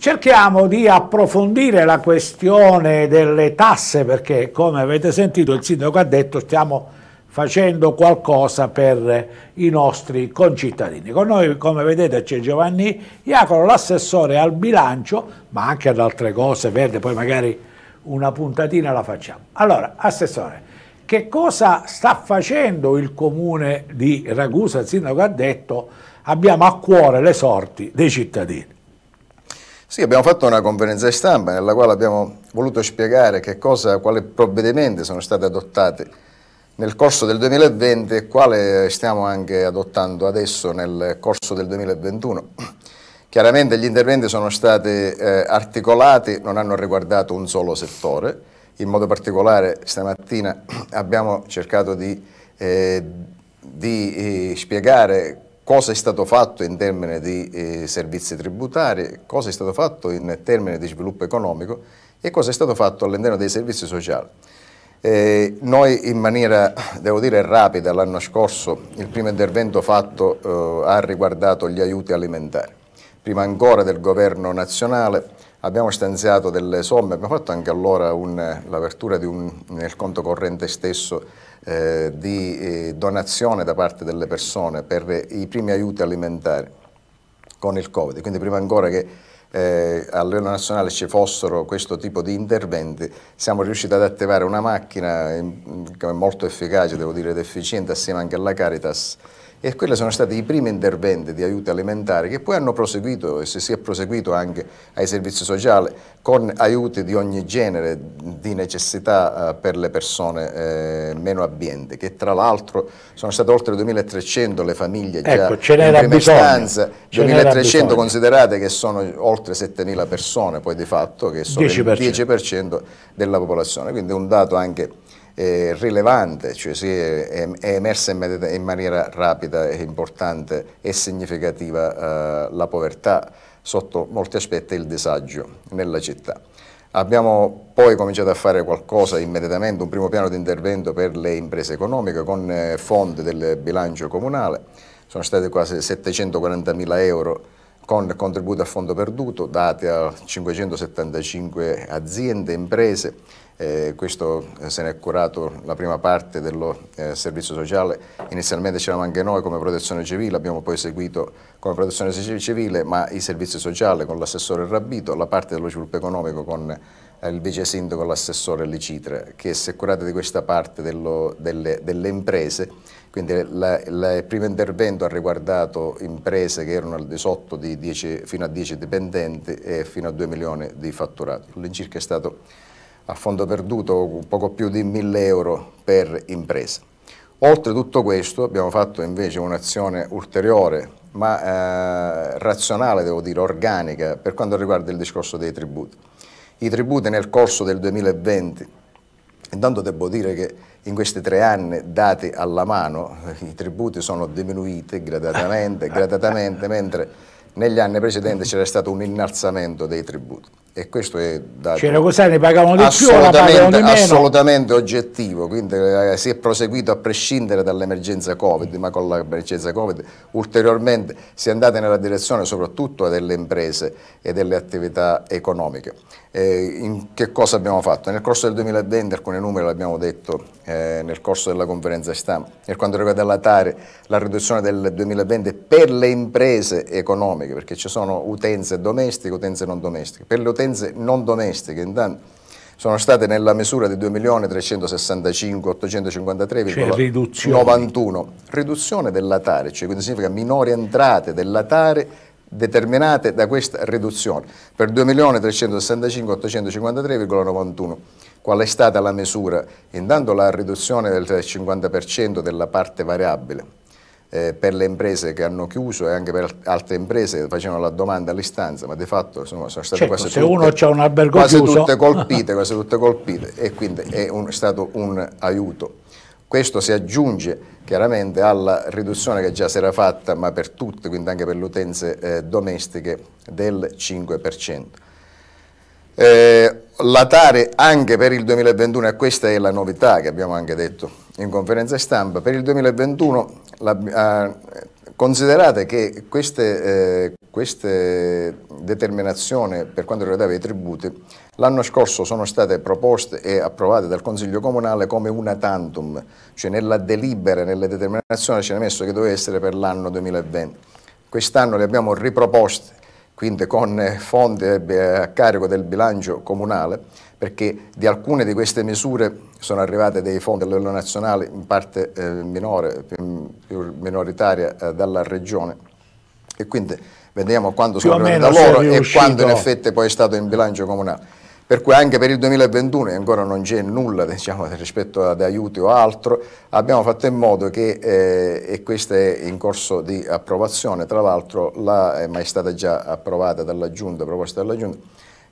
Cerchiamo di approfondire la questione delle tasse perché, come avete sentito, il sindaco ha detto stiamo facendo qualcosa per i nostri concittadini. Con noi, come vedete, c'è Giovanni Iacolo, l'assessore al bilancio, ma anche ad altre cose, verde, poi magari una puntatina la facciamo. Allora, assessore, che cosa sta facendo il comune di Ragusa? Il sindaco ha detto abbiamo a cuore le sorti dei cittadini. Sì, abbiamo fatto una conferenza stampa nella quale abbiamo voluto spiegare che cosa, quali provvedimenti sono stati adottati nel corso del 2020 e quale stiamo anche adottando adesso nel corso del 2021. Chiaramente gli interventi sono stati eh, articolati, non hanno riguardato un solo settore, in modo particolare stamattina abbiamo cercato di, eh, di eh, spiegare cosa è stato fatto in termini di eh, servizi tributari, cosa è stato fatto in termini di sviluppo economico e cosa è stato fatto all'interno dei servizi sociali. Eh, noi in maniera, devo dire, rapida l'anno scorso il primo intervento fatto eh, ha riguardato gli aiuti alimentari. Prima ancora del governo nazionale abbiamo stanziato delle somme, abbiamo fatto anche allora l'apertura di nel conto corrente stesso eh, di eh, donazione da parte delle persone per i primi aiuti alimentari con il Covid, quindi prima ancora che eh, a livello nazionale ci fossero questo tipo di interventi, siamo riusciti ad attivare una macchina in, in, molto efficace, devo dire, ed efficiente assieme anche alla Caritas e quelli sono stati i primi interventi di aiuto alimentare che poi hanno proseguito e si è proseguito anche ai servizi sociali con aiuti di ogni genere di necessità eh, per le persone eh, meno abbienti che tra l'altro sono state oltre 2300 le famiglie già ecco, ce in prima istanza 2300 considerate che sono oltre 7000 persone poi di fatto che sono 10%. il 10% della popolazione quindi è un dato anche eh, rilevante, cioè si è, è, è emersa in, in, maniera rapida e importante e significativa eh, la povertà sotto molti aspetti e il disagio nella città. Abbiamo poi cominciato a fare qualcosa immediatamente, un primo piano di intervento per le imprese economiche con eh, fondi del bilancio comunale, sono stati quasi 740 mila euro con contributi a fondo perduto dati a 575 aziende e imprese eh, questo eh, se ne è curato la prima parte dello eh, servizio sociale, inizialmente c'eravamo anche noi come protezione civile, abbiamo poi seguito come protezione civile, ma i servizi sociali con l'assessore Rabbito, la parte dello sviluppo economico con eh, il vice sindaco e l'assessore Licitre, che si è curata di questa parte dello, delle, delle, imprese, quindi il primo intervento ha riguardato imprese che erano al di sotto di 10, fino a 10 dipendenti e fino a 2 milioni di fatturato, all'incirca è stato a fondo perduto poco più di 1000 euro per impresa. Oltre tutto questo abbiamo fatto invece un'azione ulteriore ma eh, razionale, devo dire, organica per quanto riguarda il discorso dei tributi. I tributi nel corso del 2020, intanto devo dire che in questi tre anni dati alla mano eh, i tributi sono diminuiti gradatamente, gradatamente mentre negli anni precedenti c'era stato un innalzamento dei tributi e questo è da cioè, Rogosani ne pagavano di più o la pagavano di meno assolutamente oggettivo quindi eh, si è proseguito a prescindere dall'emergenza Covid ma con l'emergenza Covid ulteriormente si è andata nella direzione soprattutto delle imprese e delle attività economiche eh, che cosa abbiamo fatto? Nel corso del 2020 alcuni numeri l'abbiamo detto eh, nel corso della conferenza stampa per quanto riguarda la TARE la riduzione del 2020 per le imprese economiche perché ci sono utenze domestiche utenze non domestiche per le utenze utenze non domestiche, intanto sono state nella misura di 2.365.853,91, cioè, riduzione. riduzione dell'atare, cioè quindi significa minori entrate dell'atare determinate da questa riduzione, per 2.365.853,91, qual è stata la misura? Intanto la riduzione del 50% della parte variabile, eh, per le imprese che hanno chiuso e anche per altre imprese che facevano la domanda all'istanza, ma di fatto insomma, sono state certo, quasi, tutte, quasi tutte, colpite, quasi tutte colpite e quindi è, un, è stato un aiuto. Questo si aggiunge chiaramente alla riduzione che già si era fatta, ma per tutte, quindi anche per le utenze eh, domestiche, del 5%. Eh, la Tare anche per il 2021, e questa è la novità che abbiamo anche detto in conferenza stampa, per il 2021 la, eh, considerate che queste, eh, queste, determinazioni per quanto riguardava i tributi l'anno scorso sono state proposte e approvate dal Consiglio Comunale come una tantum, cioè nella delibera, nella determinazione ci hanno messo che doveva essere per l'anno 2020. Quest'anno le abbiamo riproposte, quindi con eh, fondi eh, a carico del bilancio comunale, perché di alcune di queste misure sono arrivate dei fondi a livello nazionale in parte eh, minore, più, più minoritaria eh, dalla regione e quindi vediamo quando più sono arrivate da loro e quando in effetti poi è stato in bilancio comunale. Per cui anche per il 2021 ancora non c'è nulla diciamo, rispetto ad aiuti o altro, abbiamo fatto in modo che, eh, e questa è in corso di approvazione, tra l'altro la, ma è stata già approvata dalla Giunta, proposta dalla Giunta,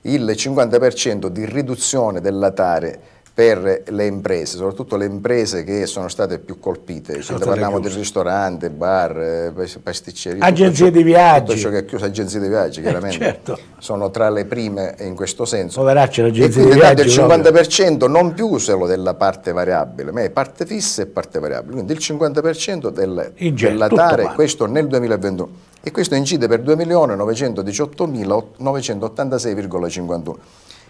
il 50% di riduzione dell'atare per le imprese, soprattutto le imprese che sono state più colpite, cioè, parliamo di ristorante, bar, eh, pasticceria, agenzie di viaggio, tutto ciò che è chiuso, agenzie di viaggio eh, chiaramente, eh, certo. sono tra le prime in questo senso. Poveracce l'agenzia di viaggio. Il 50% proprio. non più solo della parte variabile, ma è parte fissa e parte variabile, quindi il 50% del, della TARE, questo nel 2021 e questo incide per 2.918.986,51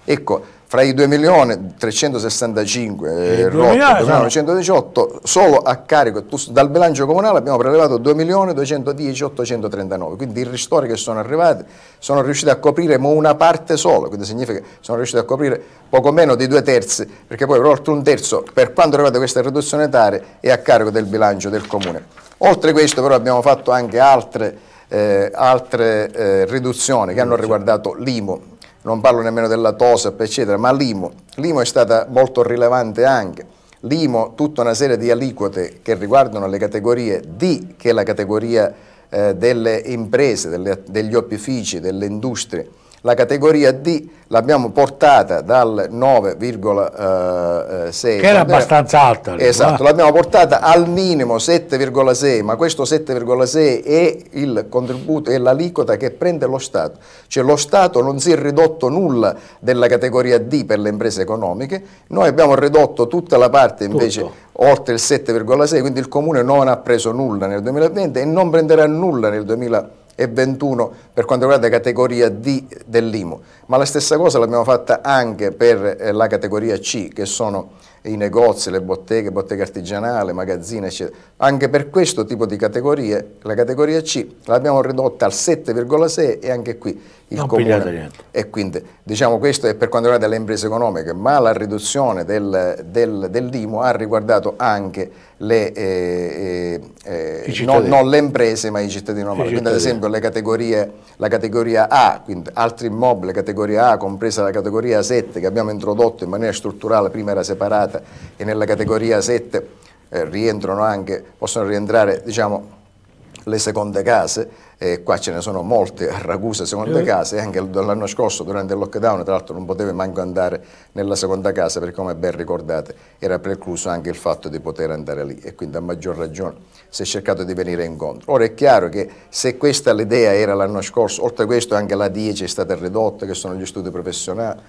Ecco, fra i 2.365.000 e eh, 2.918 solo a carico dal bilancio comunale abbiamo prelevato 2.210.839 quindi i ristori che sono arrivati sono riusciti a coprire una parte sola quindi significa che sono riusciti a coprire poco meno di due terzi perché poi oltre un terzo per quanto riguarda questa riduzione etaria è a carico del bilancio del comune oltre questo però abbiamo fatto anche altre, eh, altre eh, riduzioni che hanno riguardato l'IMU non parlo nemmeno della TOSAP, eccetera, ma l'IMO. L'IMO è stata molto rilevante anche. L'IMO, tutta una serie di aliquote che riguardano le categorie D, che è la categoria eh, delle imprese, delle, degli opifici, delle industrie, la categoria D l'abbiamo portata dal 9,6. Eh, eh, che era abbastanza alta. Eh? Esatto, ma... l'abbiamo portata al minimo 7,6, ma questo 7,6 è il contributo, è l'aliquota che prende lo Stato. Cioè lo Stato non si è ridotto nulla della categoria D per le imprese economiche, noi abbiamo ridotto tutta la parte invece Tutto. oltre il 7,6, quindi il Comune non ha preso nulla nel 2020 e non prenderà nulla nel 2020 e 21 per quanto riguarda la categoria D dell'IMU. Ma la stessa cosa l'abbiamo fatta anche per eh, la categoria C, che sono i negozi, le botteghe, botteghe artigianali, magazzini, eccetera. Anche per questo tipo di categorie, la categoria C l'abbiamo ridotta al 7,6 e anche qui il non comune. E quindi diciamo questo è per quanto riguarda le imprese economiche, ma la riduzione del, del, dell'IMU ha riguardato anche le, eh, eh, eh non, non, le imprese ma i cittadini normali, quindi ad esempio la categoria A, quindi altri immobili, categoria A compresa la categoria 7 che abbiamo introdotto in maniera strutturale, prima era separata e nella categoria 7 eh, rientrano anche, possono rientrare diciamo le seconde case, e qua ce ne sono molte a Ragusa seconde eh. case, anche l'anno scorso durante il lockdown tra l'altro non potevi manco andare nella seconda casa perché come ben ricordate era precluso anche il fatto di poter andare lì e quindi a maggior ragione si è cercato di venire incontro. Ora è chiaro che se questa l'idea era l'anno scorso, oltre a questo anche la 10 è stata ridotta che sono gli studi professionali,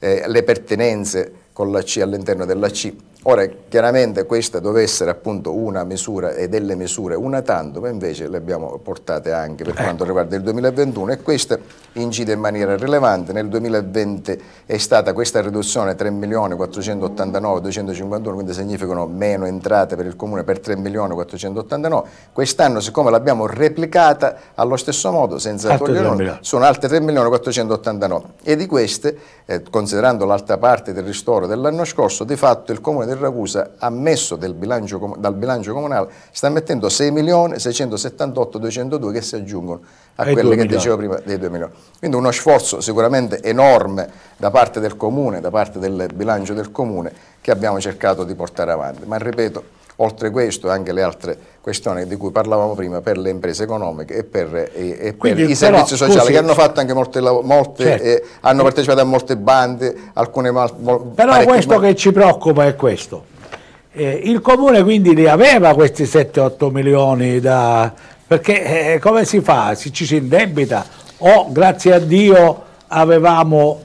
eh, le pertinenze con la C all'interno della C Ora, chiaramente questa doveva essere appunto una misura e delle misure una tanto, ma invece le abbiamo portate anche per eh. quanto riguarda il 2021 e questa incide in maniera rilevante. Nel 2020 è stata questa riduzione 3.489.251, quindi significano meno entrate per il Comune per 3.489. Quest'anno, siccome l'abbiamo replicata allo stesso modo, senza togliere sono altre 3.489. E di queste, eh, considerando l'altra parte del ristoro dell'anno scorso, di fatto il Comune del Ragusa ha messo del bilancio, dal bilancio comunale, sta mettendo 6.678.202 che si aggiungono a e quelle che milioni. dicevo prima dei 2 milioni. Quindi uno sforzo sicuramente enorme da parte del Comune, da parte del bilancio del Comune che abbiamo cercato di portare avanti. Ma ripeto, Oltre questo anche le altre questioni di cui parlavamo prima per le imprese economiche e per, e, e Quindi, per i servizi però, sociali così, che hanno fatto anche molte, molte certo. eh, hanno partecipato a molte bande, alcune mal, mol, Però questo mal... che ci preoccupa è questo. Eh, il comune quindi li aveva questi 7-8 milioni da... perché eh, come si fa? Si, ci si indebita o grazie a Dio avevamo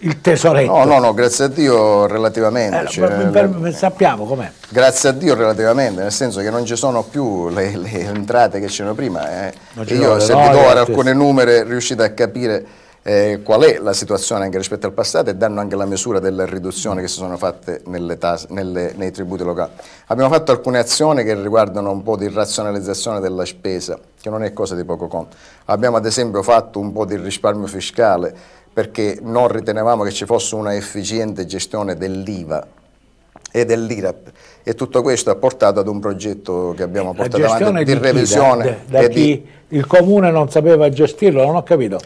il tesoretto. No, no, no, grazie a Dio relativamente. Eh, cioè, per, per, sappiamo com'è. Grazie a Dio relativamente, nel senso che non ci sono più le, le entrate che c'erano prima. Eh. Io, se vi do alcune numere, riuscite a capire eh, qual è la situazione anche rispetto al passato e danno anche la misura delle riduzioni che si sono fatte nelle tas- nelle, nei tributi locali. Abbiamo fatto alcune azioni che riguardano un po' di razionalizzazione della spesa, che non è cosa di poco conto. Abbiamo ad esempio fatto un po' di risparmio fiscale perché non ritenevamo che ci fosse una efficiente gestione dell'IVA e dell'IRAP e tutto questo ha portato ad un progetto che abbiamo portato avanti di, di revisione. Da, da chi di... il comune non sapeva gestirlo, non ho capito.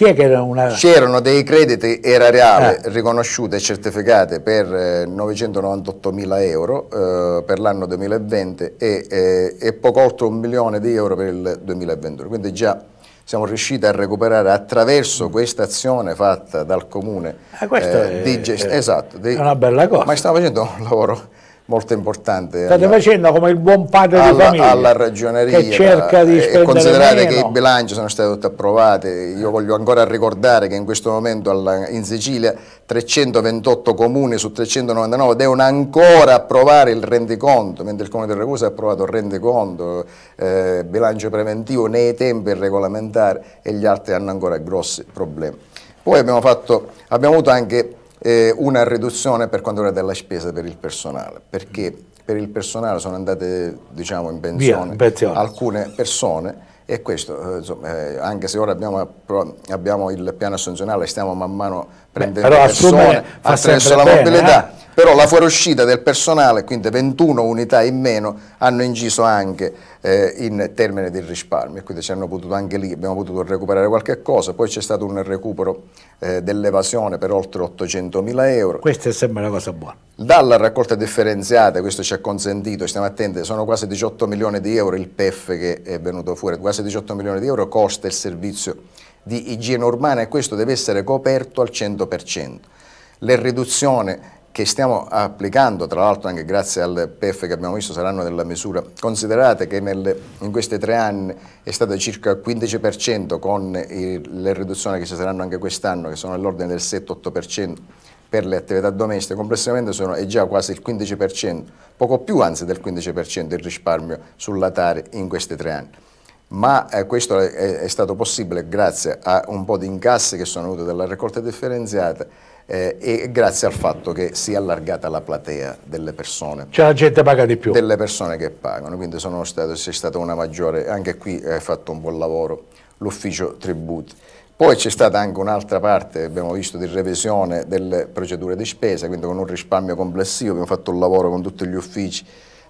Una... C'erano dei crediti erariali ah. Eh. riconosciuti e certificati per 998 eh, mila euro eh, per l'anno 2020 e, e, eh, e poco oltre un milione di euro per il 2021, quindi già siamo riusciti a recuperare attraverso questa azione fatta dal comune. Ah, questo eh, è, di gest- esatto, di, è una bella cosa. Ma stiamo facendo un lavoro molto importante. State alla, facendo come il buon padre alla, di famiglia alla ragioneria, che cerca di eh, spendere considerare meno. che i bilanci sono stati tutti approvati, io voglio ancora ricordare che in questo momento alla, in Sicilia 328 comuni su 399 devono ancora approvare il rendiconto, mentre il Comune di Ragusa ha approvato il rendiconto, eh, bilancio preventivo nei tempi regolamentari e gli altri hanno ancora grossi problemi. Poi abbiamo, fatto, abbiamo avuto anche eh, una riduzione per quanto riguarda la spesa per il personale, perché per il personale sono andate diciamo, in, pensione Via, in pensione alcune persone e questo, eh, insomma, eh, anche se ora abbiamo, abbiamo, il piano assunzionale, stiamo man mano prendendo Beh, persone, attrezzando la mobilità, eh però la fuoriuscita del personale, quindi 21 unità in meno, hanno inciso anche eh, in termini di risparmio, quindi ci hanno potuto anche lì, abbiamo potuto recuperare qualche cosa, poi c'è stato un recupero eh, dell'evasione per oltre 800 mila euro. Questa è sempre una cosa buona. Dalla raccolta differenziata, questo ci ha consentito, stiamo attenti, sono quasi 18 milioni di euro il PEF che è venuto fuori, quasi 18 milioni di euro costa il servizio di igiene urbana e questo deve essere coperto al 100%. Le riduzioni che stiamo applicando, tra l'altro anche grazie al PEF che abbiamo visto saranno nella misura, considerate che nel, in questi tre anni è stata circa il 15% con i, le riduzioni che ci saranno anche quest'anno, che sono all'ordine del 7-8%, per le attività domestiche complessivamente sono, è già quasi il 15%, poco più anzi del 15% il risparmio sulla in questi tre anni. Ma eh, questo è, è, stato possibile grazie a un po' di incassi che sono venuti dalla raccolta differenziata eh, e grazie al fatto che si è allargata la platea delle persone. Cioè la gente paga di più. Delle persone che pagano, quindi sono stato, c'è stata una maggiore, anche qui hai fatto un buon lavoro l'ufficio tributi. Poi c'è stata anche un'altra parte, abbiamo visto, di revisione delle procedure di spesa, quindi con un risparmio complessivo abbiamo fatto un lavoro con tutti gli uffici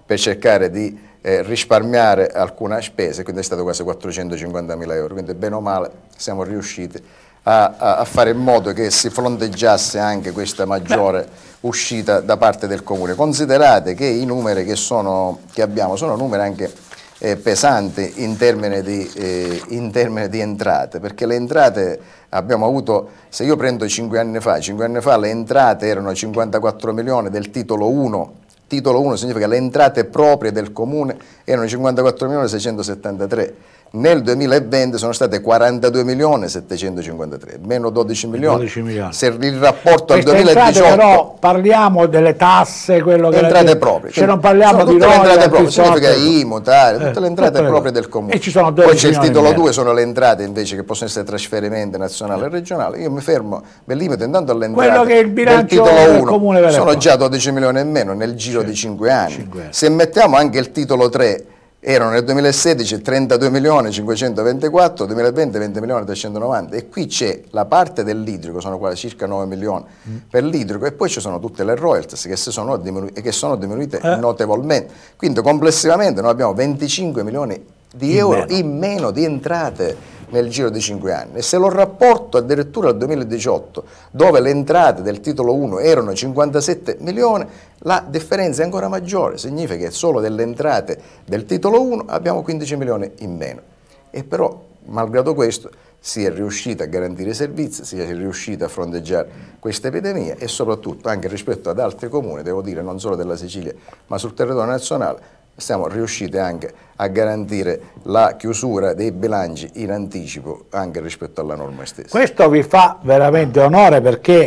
per cercare di eh, risparmiare alcune spese, quindi è stato quasi 450 mila euro, quindi bene o male siamo riusciti a, a, fare in modo che si fronteggiasse anche questa maggiore Beh. uscita da parte del Comune. Considerate che i numeri che, sono, che abbiamo sono numeri anche eh, pesanti in termini, di, eh, in termini, di, entrate, perché le entrate abbiamo avuto, se io prendo 5 anni fa, 5 anni fa le entrate erano 54 milioni del titolo 1, titolo 1 significa che le entrate proprie del Comune erano 54 milioni 673 nel 2020 sono state 42 milioni 753, meno 12 milioni. 12 milioni. Se il rapporto Queste al 2018 entrate, però parliamo delle tasse, quello che cioè, entrate proprie. Se non parliamo di eh, tutte le entrate proprie, significa IMO, tale, tutte le entrate tutte proprie del comune. E ci sono Poi c'è il titolo 2 sono le entrate invece che possono essere trasferimenti nazionali e eh. regionali. Io mi fermo, mi limito intanto alle entrate. Quello che è il bilancio del titolo 1 comune sono già 12 milioni e meno nel giro sì. di 5 anni. 5 anni. Se mettiamo anche il titolo 3 erano nel 2016 32 milioni 524, 2020 20 milioni 390 e qui c'è la parte dell'idrico, sono quasi circa 9 milioni mm. per l'idrico e poi ci sono tutte le royalties che sono, diminu che sono diminuite eh. notevolmente, quindi complessivamente noi abbiamo 25 milioni di in euro meno. in meno di entrate nel giro di 5 anni. E se lo rapporto addirittura al 2018, dove le entrate del titolo 1 erano 57 milioni, la differenza è ancora maggiore, significa che solo delle entrate del titolo 1 abbiamo 15 milioni in meno. E però, malgrado questo, si è riuscita a garantire i servizi, si è riuscita a fronteggiare questa epidemia e soprattutto anche rispetto ad altri comuni, devo dire non solo della Sicilia ma sul territorio nazionale, siamo riusciti anche a garantire la chiusura dei bilanci in anticipo anche rispetto alla norma stessa. Questo vi fa veramente onore perché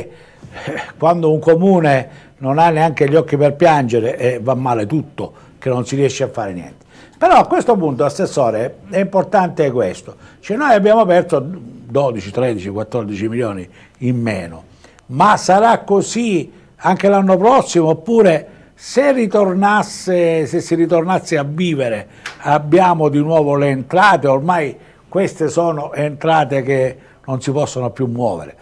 eh, quando un comune non ha neanche gli occhi per piangere eh, va male tutto, che non si riesce a fare niente. Però a questo punto, Assessore, è importante questo. Cioè noi abbiamo perso 12, 13, 14 milioni in meno, ma sarà così anche l'anno prossimo oppure se, ritornasse, se si ritornasse a vivere, abbiamo di nuovo le entrate, ormai queste sono entrate che non si possono più muovere.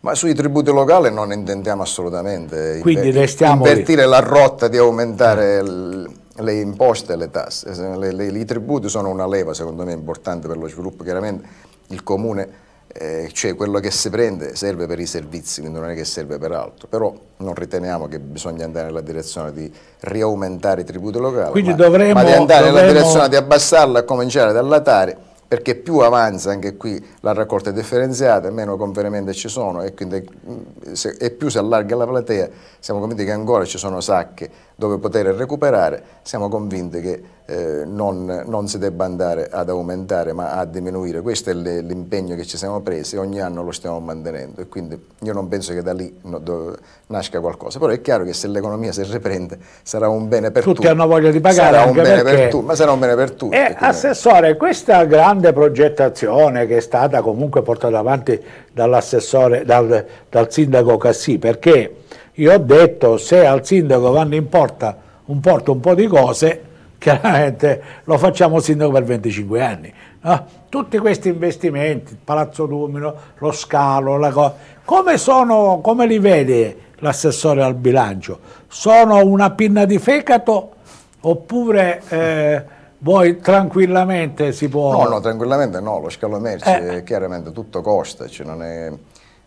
Ma sui tributi locali non intendiamo assolutamente invertire lì. la rotta di aumentare le imposte e le tasse. I tributi sono una leva, secondo me, importante per lo sviluppo. Chiaramente il comune eh, cioè quello che si prende serve per i servizi, quindi non è che serve per altro, però non riteniamo che bisogna andare nella direzione di riaumentare i tributi locali, quindi ma, dovremo, ma di andare dovremo... nella direzione di abbassarla e cominciare dalla Tari, perché più avanza anche qui la raccolta differenziata, meno conferimenti ci sono e, quindi, mm, se, e più si allarga la platea, siamo convinti che ancora ci sono sacche dove poter recuperare, siamo convinti che eh, non, non, si debba andare ad aumentare ma a diminuire. Questo è l'impegno che ci siamo presi, e ogni anno lo stiamo mantenendo e quindi io non penso che da lì no, do, nasca qualcosa. Però è chiaro che se l'economia si riprende sarà un bene per tutti. Tutti hanno voglia di pagare, sarà un bene per tutti, ma sarà un bene per tutti. Eh, assessore, questa grande progettazione che è stata comunque portata avanti dall'assessore, dal, dal sindaco Cassì, perché io ho detto se al sindaco vanno in porta un, porta un po' di cose, chiaramente lo facciamo sindaco per 25 anni. No? Tutti questi investimenti, il Palazzo Dumino, lo scalo, la cosa, come, sono, come li vede l'assessore al bilancio? Sono una pinna di fecato oppure eh, voi tranquillamente si può... No, no, tranquillamente no, lo scalo merci eh. chiaramente tutto costa, cioè non è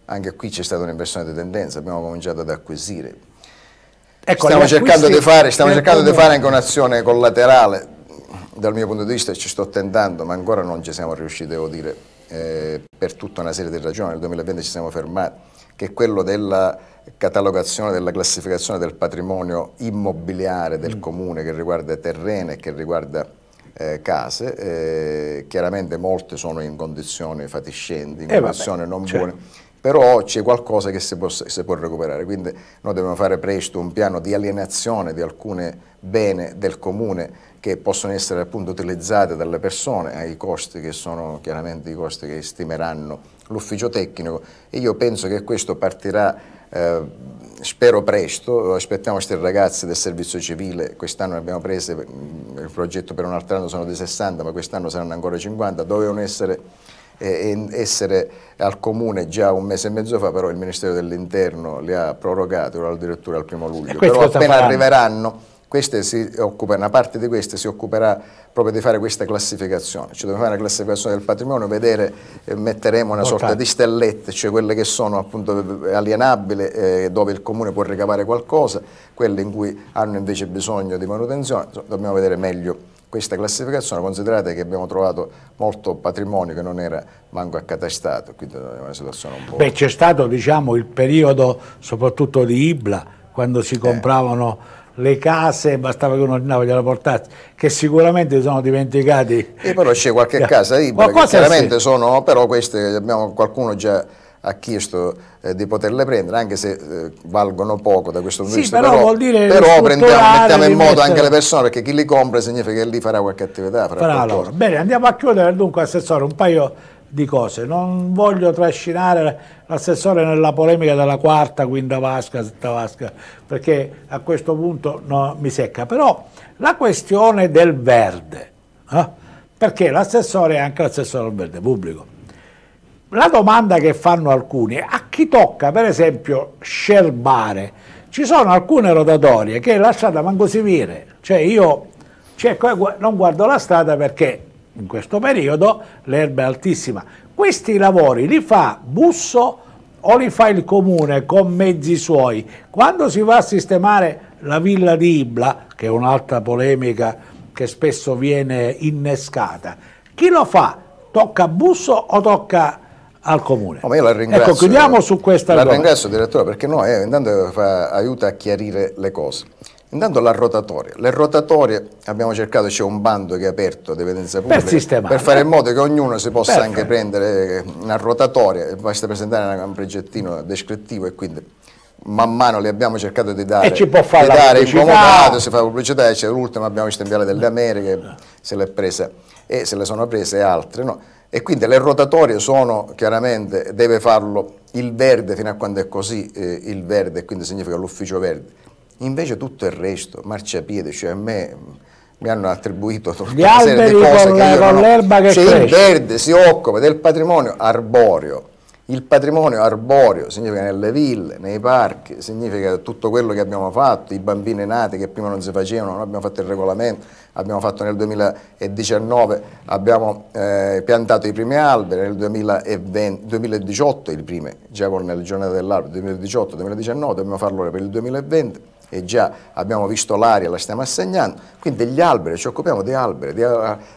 anche qui c'è stata un'inversione di tendenza, abbiamo cominciato ad acquisire. Ecco, stiamo cercando, di fare, stiamo cercando di fare anche un'azione collaterale, dal mio punto di vista ci sto tentando, ma ancora non ci siamo riusciti, devo dire, eh, per tutta una serie di ragioni, nel 2020 ci siamo fermati, che è quello della catalogazione, della classificazione del patrimonio immobiliare del mm. comune che riguarda terreni e che riguarda eh, case, eh, chiaramente molte sono in condizioni fatiscenti, in eh, condizioni vabbè, non certo. buone però c'è qualcosa che si può, si può, recuperare, quindi noi dobbiamo fare presto un piano di alienazione di alcune bene del comune che possono essere appunto utilizzate dalle persone ai costi che sono chiaramente i costi che stimeranno l'ufficio tecnico e io penso che questo partirà eh, spero presto, aspettiamo questi ragazzi del servizio civile, quest'anno ne abbiamo prese, mm, il progetto per un altro anno sono di 60 ma quest'anno saranno ancora 50, dovevano essere eh, essere al Comune già un mese e mezzo fa, però il Ministero dell'Interno le ha prorogate addirittura al primo luglio, però appena arriveranno queste si occupa, una parte di queste si occuperà proprio di fare questa classificazione, cioè dobbiamo fare una classificazione del patrimonio, vedere, eh, metteremo una Portante. sorta di stellette, cioè quelle che sono appunto eh, alienabili, eh, dove il comune può ricavare qualcosa, quelle in cui hanno invece bisogno di manutenzione, dobbiamo vedere meglio questa classificazione, considerate che abbiamo trovato molto patrimonio che non era manco accatastato, quindi è una situazione un po'... Beh, c'è stato diciamo, il periodo soprattutto di Ibla, quando si eh. compravano... Eh le case, bastava che uno andava gliela portasse, che sicuramente sono dimenticati. E però c'è qualche casa Ibla, che chiaramente sono, però queste abbiamo qualcuno già ha chiesto eh, di poterle prendere, anche se eh, valgono poco da questo punto di sì, vista. Però, però, vuol dire però prendiamo, mettiamo in moto mettere... anche le persone, perché chi li compra significa che lì farà qualche attività. Farà farà Bene, andiamo a chiudere dunque, Assessore, un paio di cose. Non voglio trascinare l'assessore nella polemica della quarta, quinta vasca, sesta vasca, perché a questo punto no, mi secca. Però la questione del verde, eh? perché l'assessore è anche l'assessore al verde pubblico la domanda che fanno alcuni è a chi tocca per esempio scerbare? Ci sono alcune rotatorie che lasciate strada manco si vire, cioè io cioè, non guardo la strada perché in questo periodo l'erba è altissima. Questi lavori li fa Busso o li fa il comune con mezzi suoi? Quando si va a sistemare la villa di Ibla, che è un'altra polemica che spesso viene innescata, chi lo fa? Tocca Busso o tocca al comune. No, ma io la ecco, ringrazio. Ecco, chiudiamo su questa La ringrazio direttore perché noi eh, intanto fa, aiuta a chiarire le cose. Intanto la rotatoria. Le rotatorie abbiamo cercato, c'è un bando che è aperto di evidenza pubblica per, per fare in modo che ognuno si possa Perfetto. anche prendere eh, una rotatoria, basta presentare un progettino descrittivo e quindi man mano le abbiamo cercato di dare, e ci può fare di dare incomodato, si fa pubblicità, c'è l'ultima abbiamo visto in Viale delle Americhe, se l'è presa e se le sono prese altre. No? e quindi le rotatorie sono chiaramente, deve farlo il verde fino a quando è così eh, il verde, quindi significa l'ufficio verde. Invece tutto il resto, marciapiede, cioè a me mm, mi hanno attribuito tutta Gli una serie di cose con che con l'erba che cioè il verde si occupa del patrimonio arboreo il patrimonio arboreo significa nelle ville, nei parchi, significa tutto quello che abbiamo fatto, i bambini nati che prima non si facevano, noi abbiamo fatto il regolamento, abbiamo fatto nel 2019, abbiamo eh, piantato i primi alberi, nel 2020, 2018 i primi, già con le giornate dell'albero, 2018-2019, dobbiamo farlo per il 2020 e già abbiamo visto l'aria, la stiamo assegnando, quindi degli alberi, ci occupiamo di alberi, di,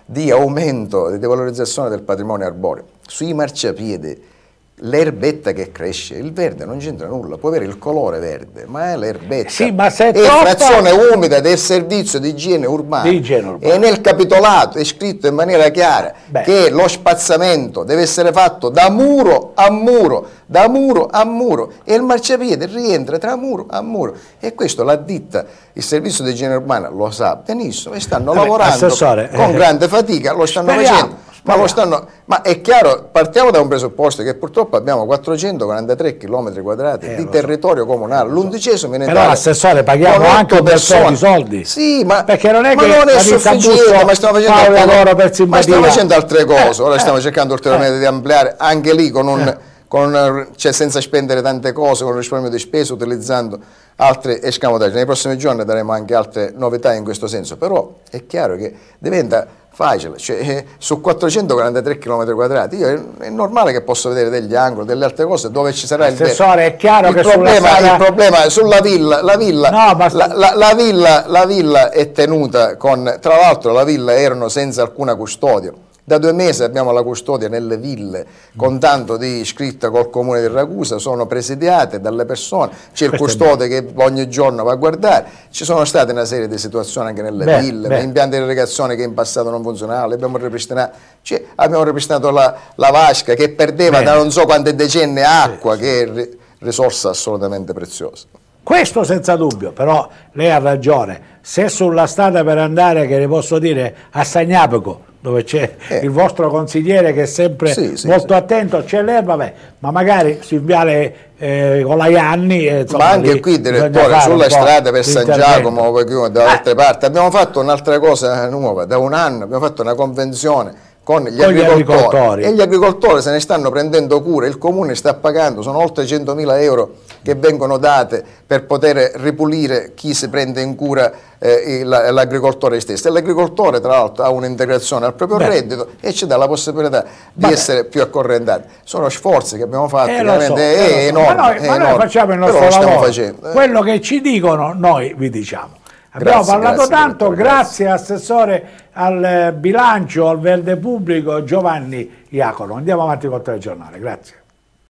di aumento, di valorizzazione del patrimonio arboreo. Sui marciapiedi, l'erbetta che cresce, il verde non c'entra nulla, può avere il colore verde, ma è l'erbetta. Sì, ma se è, è frazione umida del servizio di igiene urbana. Di igiene urbana. E nel capitolato è scritto in maniera chiara Beh. che lo spazzamento deve essere fatto da muro a muro, da muro a muro e il marciapiede rientra tra muro a muro e questo la ditta, il servizio di igiene urbana lo sa benissimo e stanno Vabbè, lavorando con eh. grande fatica, lo stanno speriamo. facendo ma, quest'anno, ma è chiaro, partiamo da un presupposto che purtroppo abbiamo 443 km quadrati eh, di territorio so. comunale, l'undicesimo in Italia. Però assessore paghiamo anche per i soldi. Sì, ma, Perché non è ma che non è sufficiente, ma stiamo facendo, altre, ma stiamo facendo altre eh, cose, ora eh, stiamo cercando ulteriormente eh. di ampliare anche lì con un con, cioè senza spendere tante cose, con risparmio di spese, utilizzando altre escamotage. Nei prossimi giorni daremo anche altre novità in questo senso, però è chiaro che diventa facile, cioè, eh, su 443 km quadrati io, è normale che posso vedere degli angoli, delle altre cose dove ci sarà il, è chiaro il che problema, sala... il problema è sulla villa, la villa, no, basta... la, la, la villa, la villa è tenuta con, tra l'altro la villa erano senza alcuna custodia, da due mesi abbiamo la custodia nelle ville con tanto di scritta col comune di Ragusa, sono presidiate dalle persone, c'è il custode che ogni giorno va a guardare, ci sono state una serie di situazioni anche nelle beh, ville, beh. impianti di irrigazione che in passato non funzionavano, abbiamo ripristinato, cioè, abbiamo ripristinato la, la, vasca che perdeva Bene. da non so quante decenni acqua, sì, che è risorsa assolutamente preziosa. Questo senza dubbio, però lei ha ragione, se sulla strada per andare, che le posso dire, a Sagnapico, dove c'è eh. il vostro consigliere che è sempre sì, sì, molto sì. attento, c'è lei, vabbè, ma magari si viale eh, Colaianni. Eh, ma anche lì, qui direttore, sulla strada per San Giacomo o da eh. altre parti, abbiamo fatto un'altra cosa nuova, da un anno abbiamo fatto una convenzione con gli, con agricoltori. gli agricoltori e gli agricoltori se ne stanno prendendo cura, il comune sta pagando, sono oltre 100.000 euro che vengono date per poter ripulire chi si prende in cura eh, l'agricoltore stesso. E l'agricoltore tra l'altro ha un'integrazione al proprio Beh. reddito e ci dà la possibilità di Vabbè. essere più accorrentati. Sono sforzi che abbiamo fatto, eh, so, è, eh, enorme. Ma noi, ma noi facciamo il nostro lavoro, facendo, eh. quello che ci dicono noi vi diciamo. Abbiamo grazie, parlato grazie, tanto, direttore. grazie Assessore al eh, bilancio, al verde pubblico Giovanni Iacono. Andiamo avanti con il telegiornale, grazie.